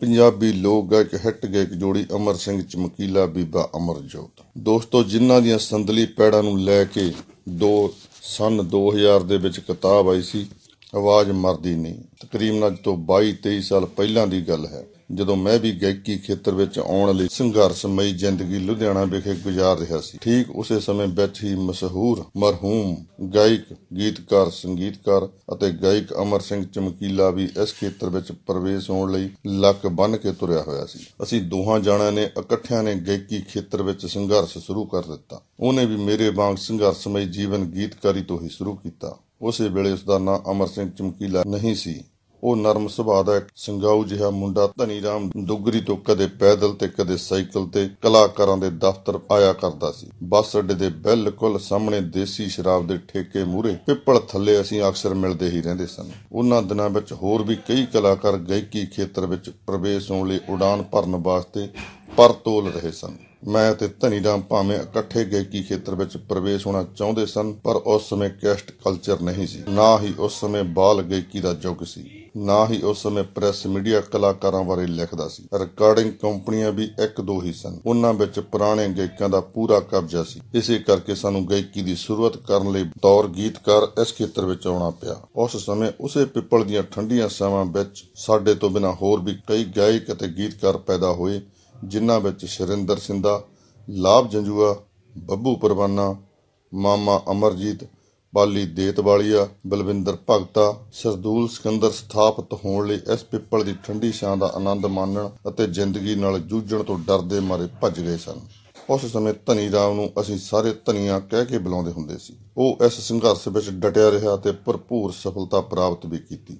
ਪੰਜਾਬੀ ਲੋਕ ਗਾਇਕ ਹਿੱਟ ਗਾਇਕ ਜੋੜੀ ਅਮਰ ਸਿੰਘ ਚਮਕੀਲਾ ਬੀਬਾ ਅਮਰਜੋਤ ਦੋਸਤੋ ਜਿਨ੍ਹਾਂ ਦੀਆਂ ਸੰਦਲੀ ਪੈੜਾਂ ਨੂੰ ਲੈ ਕੇ ਦੋ ਸਨ 2000 ਦੇ ਵਿੱਚ ਕਿਤਾਬ ਆਈ ਸੀ ਆਵਾਜ਼ ਮਰਦੀ ਨਹੀਂ ਤਕਰੀਬਨ ਅੱਜ ਤੋਂ 22 23 ਸਾਲ ਪਹਿਲਾਂ ਦੀ ਗੱਲ ਹੈ ਜਦੋਂ ਮੈਂ ਵੀ ਗਾਇਕੀ ਖੇਤਰ ਵਿੱਚ ਆਉਣ ਲਈ ਸੰਘਰਸ਼ਮਈ ਜ਼ਿੰਦਗੀ ਲੁਧਿਆਣਾ ਵਿਖੇ ਗੁਜ਼ਾਰ ਰਿਹਾ ਸੀ ਠੀਕ ਉਸੇ ਸਮੇਂ ਵਿੱਚ ਹੀ ਮਸ਼ਹੂਰ ਮਰਹੂਮ ਗਾਇਕ ਗੀਤਕਾਰ ਸੰਗੀਤਕਾਰ ਅਤੇ ਗਾਇਕ ਅਮਰ ਸਿੰਘ ਚਮਕੀਲਾ ਵੀ ਇਸ ਖੇਤਰ ਵਿੱਚ ਪ੍ਰਵੇਸ਼ ਹੋਣ ਲਈ ਲੱਕ ਬੰਨ ਕੇ ਤੁਰਿਆ ਹੋਇਆ ਸੀ ਅਸੀਂ ਦੋਹਾਂ ਜਾਣਿਆਂ ਨੇ ਇਕੱਠਿਆਂ ਨੇ ਗਾਇਕੀ ਖੇਤਰ ਵਿੱਚ ਸੰਘਰਸ਼ ਸ਼ੁਰੂ ਕਰ ਦਿੱਤਾ ਉਹਨੇ ਵੀ ਮੇਰੇ ਵਾਂਗ ਸੰਘਰਸ਼ਮਈ ਜੀਵਨ ਗੀਤਕਾਰੀ ਤੋਂ ਹੀ ਸ਼ੁਰੂ ਕੀਤਾ ਉਸੇ ਵੇਲੇ ਉਸ ਦਾ ਨਾਂ ਅਮਰ ਸਿੰਘ ਚਮਕੀਲਾ ਨਹੀਂ ਸੀ ਉਹ ਨਰਮ ਸੁਭਾਅ ਦਾ ਸੰਗਾਉ ਜਿਹਾ ਮੁੰਡਾ ਧਨੀ ਰਾਮ ਦੁਗਰੀ ਤੋਂ ਕਦੇ ਪੈਦਲ ਤੇ ਕਦੇ ਸਾਈਕਲ ਤੇ ਕਲਾਕਾਰਾਂ ਦੇ ਦਫ਼ਤਰ ਆਇਆ ਕਰਦਾ ਸੀ ਬੱਸ ਅੱਡੇ ਦੇ ਬਿਲਕੁਲ ਸਾਹਮਣੇ ਦੇਸੀ ਸ਼ਰਾਬ ਦੇ ਠੇਕੇ ਮੂਹਰੇ ਪਿੱਪਲ ਥੱਲੇ ਅਸੀਂ ਅਕਸਰ ਮਿਲਦੇ ਹੀ ਰਹਿੰਦੇ ਸਨ ਉਹਨਾਂ ਦਿਨਾਂ ਵਿੱਚ ਹੋਰ ਵੀ ਕਈ ਕਲਾਕਾਰ ਗਾਇਕੀ ਖੇਤਰ ਵਿੱਚ ਪ੍ਰਵੇਸ਼ ਹੋਣ ਲਈ ਉਡਾਨ ਭਰਨ ਵਾਸਤੇ ਪਰਤੋਲ ਰਹੇ ਸਨ ਮੈਂ ਤੇ ਧਨੀ ਦਾ ਭਾਵੇਂ ਇਕੱਠੇ ਗਾਇਕੀ ਖੇਤਰ ਵਿੱਚ ਪ੍ਰਵੇਸ਼ ਹੋਣਾ ਚਾਹੁੰਦੇ ਸਨ ਪਰ ਉਸ ਸਮੇਂ ਕੈਸਟ ਕਲਚਰ ਨਹੀਂ ਸੀ ਨਾ ਹੀ ਉਸ ਸਮੇਂ ਬਾਲ ਗਾਇਕੀ ਦਾ ਯੁੱਗ ਸੀ ਨਾ ਹੀ ਉਸ ਸਮੇਂ ਪ੍ਰੈਸ ਮੀਡੀਆ ਕਲਾਕਾਰਾਂ ਬਾਰੇ ਲਿਖਦਾ ਸੀ ਰਿਕਾਰਡਿੰਗ ਕੰਪਨੀਆਂ ਵੀ ਇੱਕ ਦੋ ਹੀ ਸਨ ਉਹਨਾਂ ਵਿੱਚ ਪੁਰਾਣੇ ਗਾਇਕਾਂ ਦਾ ਪੂਰਾ ਕਬਜ਼ਾ ਸੀ ਇਸੇ ਕਰਕੇ ਸਾਨੂੰ ਗਾਇਕੀ ਦੀ ਸ਼ੁਰੂਆਤ ਕਰਨ ਲਈ ਦੌਰ ਗੀਤਕਾਰ ਇਸ ਖੇਤਰ ਵਿੱਚ ਆਉਣਾ ਪਿਆ ਉਸ ਸਮੇਂ ਉਸੇ ਪਿੱਪਲ ਦੀਆਂ ਠੰਡੀਆਂ ਸਾਵਾਂ ਵਿੱਚ ਸਾਡੇ ਤੋਂ ਬਿਨਾਂ ਹੋਰ ਵੀ ਕਈ ਗਾਇਕ ਅਤੇ ਗੀਤਕਾਰ ਪੈਦਾ ਹੋਏ ਜਿਨ੍ਹਾਂ ਵਿੱਚ ਸ਼ਰਿੰਦਰ ਸਿੰਧਾ ਲਾਭ ਜੰਜੂਆ ਬੱਬੂ ਪਰਵਾਨਾ ਮਾਮਾ ਅਮਰਜੀਤ ਪਾਲੀ ਦੇਤਵਾਲੀਆ ਬਲਵਿੰਦਰ ਭਗਤਾ ਸਰਦੂਲ ਸਿਕੰਦਰ ਸਥਾਪਿਤ ਹੋਣ ਲਈ ਇਸ ਪਿੱਪਲ ਦੀ ਠੰਡੀ ਛਾਂ ਦਾ ਆਨੰਦ ਮਾਣਨ ਅਤੇ ਜ਼ਿੰਦਗੀ ਨਾਲ ਜੂਝਣ ਤੋਂ ਡਰਦੇ ਮਾਰੇ ਭੱਜ ਗਏ ਸਨ ਉਸ ਸਮੇਂ ਧਨੀ ਰਾਮ ਨੂੰ ਅਸੀਂ ਸਾਰੇ ਧਨੀਆਂ ਕਹਿ ਕੇ ਬੁਲਾਉਂਦੇ ਹੁੰਦੇ ਸੀ ਉਹ ਇਸ ਸੰਘਰਸ਼ ਵਿੱਚ ਡਟਿਆ ਰਿਹਾ ਤੇ ਭਰਪੂਰ ਸਫਲਤਾ ਪ੍ਰਾਪਤ ਵੀ ਕੀਤੀ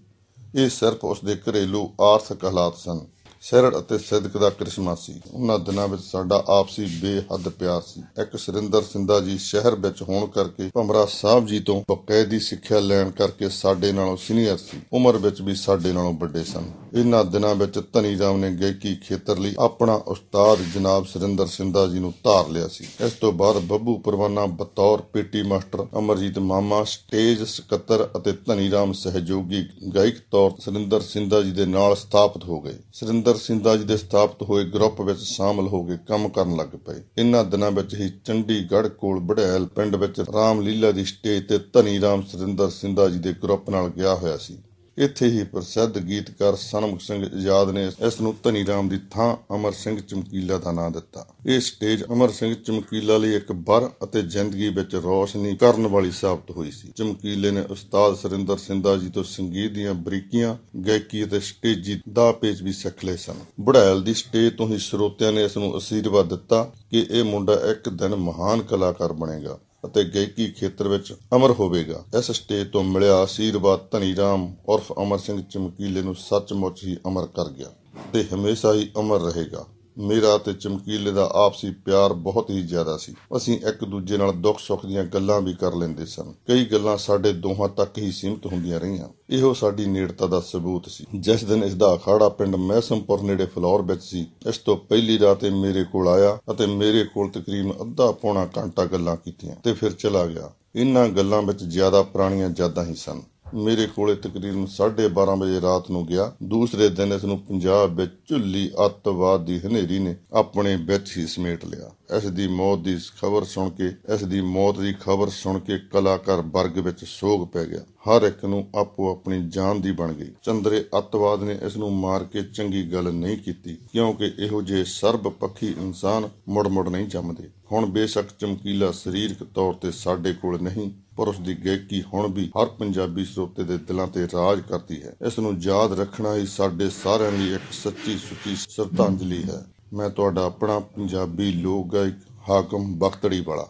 ਇਹ ਸਿਰਫ ਉਸ ਦੇ ਘਰੇਲੂ ਆਰਥਿਕ ਹਾਲਾਤ ਸਨ ਸਰਦ ਅਤੇ ਸਿੱਧਕ ਦਾ ਕ੍ਰਿਸ਼ਮਾ ਸੀ ਉਹਨਾਂ ਦਿਨਾਂ ਵਿੱਚ ਸਾਡਾ ਆਪਸੀ ਬੇਹੱਦ ਪਿਆਰ ਸੀ ਇੱਕ ਸਰਿੰਦਰ ਸਿੰਧਾ ਜੀ ਸ਼ਹਿਰ ਵਿੱਚ ਹੋਣ ਕਰਕੇ ਭਮਰਾ ਸਾਹਿਬ ਜੀ ਤੋਂ ਬਕਾਇਦੀ ਸਿੱਖਿਆ ਲੈਣ ਕਰਕੇ ਸਾਡੇ ਨਾਲੋਂ ਸੀਨੀਅਰ ਸੀ ਉਮਰ ਵਿੱਚ ਵੀ ਸਾਡੇ ਨਾਲੋਂ ਵੱਡੇ ਸਨ ਇਹਨਾਂ ਦਿਨਾਂ ਵਿੱਚ ਧਨੀ ਰਾਮ ਨੇ ਗਾਇਕੀ ਖੇਤਰ ਲਈ ਆਪਣਾ ਉਸਤਾਦ ਜਨਾਬ ਸਰਿੰਦਰ ਸਿੰਧਾ ਜੀ ਨੂੰ ਧਾਰ ਲਿਆ ਸੀ ਇਸ ਤੋਂ ਬਾਅਦ ਬੱਬੂ ਪਰਵਾਨਾ ਬਤੌਰ ਪੀਟੀ ਮਾਸਟਰ ਅਮਰਜੀਤ ਮਾਮਾ ਸਟੇਜ ਸਕੱਤਰ ਅਤੇ ਧਨੀ ਰਾਮ ਸਹਿਯੋਗੀ ਗਾਇਕ ਤੌਰ ਸਰਿੰਦਰ ਸਿੰਧਾ ਜੀ ਦੇ ਨਾਲ ਸਥਾਪਿਤ ਹੋ ਗਏ ਸਰਿੰਦਰ ਸਤਿੰਦਰ ਸਿੰਘ ਜੀ ਦੇ ਸਥਾਪਿਤ ਹੋਏ ਗਰੁੱਪ ਵਿੱਚ ਸ਼ਾਮਲ ਹੋ ਕੇ ਕੰਮ ਕਰਨ ਲੱਗ ਪਏ ਇਨ੍ਹਾਂ ਦਿਨਾਂ ਵਿੱਚ ਹੀ ਚੰਡੀਗੜ੍ਹ ਕੋਲ ਬੜੈਲ ਪਿੰਡ ਵਿੱਚ ਰਾਮ ਲੀਲਾ ਦੀ ਸਟੇਜ ਤੇ ਧਨੀ ਰਾਮ ਸਤਿੰਦਰ ਸਿੰਘਾ ਜੀ ਦੇ ਗਰੁੱਪ ਨਾਲ ਗਿਆ ਹੋਇਆ ਸੀ ਇੱਥੇ ਹੀ ਪ੍ਰਸਿੱਧ ਗੀਤਕਾਰ ਸਨਮੁਖ ਸਿੰਘ ਆਜ਼ਾਦ ਨੇ ਇਸ ਨੂੰ ਧਨੀ ਰਾਮ ਦੀ ਥਾਂ ਅਮਰ ਸਿੰਘ ਚਮਕੀਲਾ ਦਾ ਨਾਮ ਦਿੱਤਾ ਇਹ ਸਟੇਜ ਅਮਰ ਸਿੰਘ ਚਮਕੀਲਾ ਲਈ ਇੱਕ ਬਰ ਅਤੇ ਜ਼ਿੰਦਗੀ ਵਿੱਚ ਰੋਸ਼ਨੀ ਕਰਨ ਵਾਲੀ ਸਾਬਤ ਹੋਈ ਸੀ ਚਮਕੀਲੇ ਨੇ ਉਸਤਾਦ ਸਰਿੰਦਰ ਸਿੰਧਾ ਜੀ ਤੋਂ ਸੰਗੀਤ ਦੀਆਂ ਬਰੀਕੀਆਂ ਗਾਇਕੀ ਅਤੇ ਸਟੇਜੀ ਦਾ ਪੇਚ ਵੀ ਸਿੱਖ ਲਏ ਸਨ ਬੁੜੈਲ ਦੀ ਸਟੇਜ ਤੋਂ ਹੀ ਸਰੋਤਿਆਂ ਨੇ ਇਸ ਨੂੰ ਅਸੀਰਵਾਦ ਦਿੱਤਾ ਕਿ ਇਹ ਮੁੰਡਾ ਇੱਕ ਦਿਨ ਮਹਾਨ ਕਲਾਕਾਰ ਬਣੇਗਾ ਅਤੇ ਗਾਇਕੀ ਖੇਤਰ ਵਿੱਚ ਅਮਰ ਹੋਵੇਗਾ ਇਸ ਸਟੇਜ ਤੋਂ ਮਿਲਿਆ ਅਸੀਰਵਾਦ ਧਨੀ ਰਾਮ ਉਰਫ ਅਮਰ ਸਿੰਘ ਚਮਕੀਲੇ ਨੂੰ ਸੱਚਮੁੱਚ ਹੀ ਅਮਰ ਕਰ ਗਿਆ ਤੇ ਹਮੇਸ਼ਾ ਹੀ ਅਮਰ ਰਹੇਗਾ ਮੇਰਾ ਤੇ ਚਮਕੀਲੇ ਦਾ ਆਪਸੀ ਪਿਆਰ ਬਹੁਤ ਹੀ ਜ਼ਿਆਦਾ ਸੀ ਅਸੀਂ ਇੱਕ ਦੂਜੇ ਨਾਲ ਦੁੱਖ ਸੁੱਖ ਦੀਆਂ ਗੱਲਾਂ ਵੀ ਕਰ ਲੈਂਦੇ ਸਨ ਕਈ ਗੱਲਾਂ ਸਾਡੇ ਦੋਹਾਂ ਤੱਕ ਹੀ ਸੀਮਤ ਹੁੰਦੀਆਂ ਰਹੀਆਂ ਇਹੋ ਸਾਡੀ ਨੇੜਤਾ ਦਾ ਸਬੂਤ ਸੀ ਜਿਸ ਦਿਨ ਇਸ ਦਾ ਅਖਾੜਾ ਪਿੰਡ ਮਹਿਸਮਪੁਰ ਨੇੜੇ ਫਲੌਰ ਵਿੱਚ ਸੀ ਇਸ ਤੋਂ ਪਹਿਲੀ ਰਾਤ ਇਹ ਮੇਰੇ ਕੋਲ ਆਇਆ ਅਤੇ ਮੇਰੇ ਕੋਲ ਤਕਰੀਬਨ ਅੱਧਾ ਪੌਣਾ ਘੰਟਾ ਗੱਲਾਂ ਕੀਤੀਆਂ ਤੇ ਫਿਰ ਚਲਾ ਗਿਆ ਇਨ੍ਹਾਂ ਗੱਲਾਂ ਵਿੱਚ ਜ਼ਿਆਦਾ ਪੁਰਾਣੀਆਂ ਯਾਦਾਂ ਹੀ ਸਨ ਮੇਰੇ ਕੋਲੇ ਤਕਰੀਬਨ 12:30 ਵਜੇ ਰਾਤ ਨੂੰ ਗਿਆ ਦੂਸਰੇ ਦਿਨ ਇਸ ਨੂੰ ਪੰਜਾਬ ਵਿੱਚ ਝੁੱਲੀ ਅੱਤਵਾਦ ਦੀ ਹਨੇਰੀ ਨੇ ਆਪਣੇ ਵਿੱਚ ਹੀ ਸਮੇਟ ਲਿਆ ਇਸ ਦੀ ਮੌਤ ਦੀ ਖਬਰ ਸੁਣ ਕੇ ਇਸ ਦੀ ਮੌਤ ਦੀ ਖਬਰ ਸੁਣ ਕੇ ਕਲਾਕਾਰ ਵਰਗ ਵਿੱਚ ਸੋਗ ਪੈ ਗਿਆ ਹਰ ਇੱਕ ਨੂੰ ਆਪੋ ਆਪਣੀ ਜਾਨ ਦੀ ਬਣ ਗਈ ਚੰਦਰੇ ਅੱਤਵਾਦ ਨੇ ਇਸ ਨੂੰ ਮਾਰ ਕੇ ਚੰਗੀ ਗੱਲ ਨਹੀਂ ਕੀਤੀ ਕਿਉਂਕਿ ਇਹੋ ਜਿਹੇ ਸਰਬਪੱਖੀ ਇਨਸਾਨ ਮੁੜ ਮੁੜ ਨਹੀਂ ਜੰਮਦੇ ਹੁਣ ਬੇਸ਼ੱਕ ਚਮਕੀਲਾ ਸਰੀਰਕ ਤੌਰ ਤੇ ਸਾਡੇ ਕੋਲ ਨਹੀਂ ਪਰ ਉਸ ਦੀ ਗਾਇਕੀ ਹੁਣ ਵੀ ਹਰ ਪੰਜਾਬੀ ਸਰੋਤੇ ਦੇ ਦਿਲਾਂ ਤੇ ਰਾਜ ਕਰਦੀ ਹੈ ਇਸ ਨੂੰ ਯਾਦ ਰੱਖਣਾ ਹੀ ਸਾਡੇ ਸਾਰਿਆਂ ਲਈ ਇੱਕ ਸੱਚੀ ਸੁੱਚੀ ਸ਼ਰਧਾਂਜਲੀ ਹੈ ਮੈਂ ਤੁਹਾਡਾ ਆਪਣਾ ਪੰਜਾਬੀ ਲੋਕ ਗਾਇਕ ਹਾਕਮ ਬਖਤੜੀ ਵਾਲਾ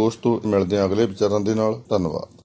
ਦੋਸਤੋ ਮਿਲਦੇ ਆਂ ਅਗਲੇ ਵਿਚਾਰਾਂ ਦੇ ਨਾਲ ਧੰਨਵਾਦ